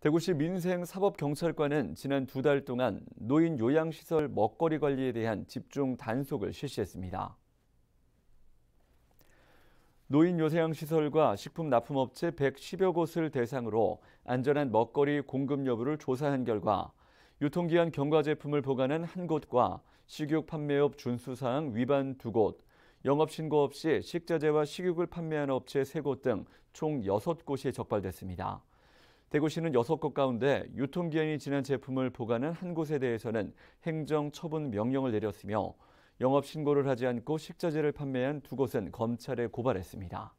대구시 민생사법경찰관은 지난 두 달 동안 노인 요양시설 먹거리 관리에 대한 집중 단속을 실시했습니다. 노인 요양시설과 식품 납품업체 110여 곳을 대상으로 안전한 먹거리 공급 여부를 조사한 결과 유통기한 경과 제품을 보관한 한 곳과 식육 판매업 준수사항 위반 두 곳, 영업신고 없이 식자재와 식육을 판매한 업체 세 곳 등 총 여섯 곳이 적발됐습니다. 대구시는 6곳 가운데 유통기한이 지난 제품을 보관한 한 곳에 대해서는 행정 처분 명령을 내렸으며 영업 신고를 하지 않고 식자재를 판매한 두 곳은 검찰에 고발했습니다.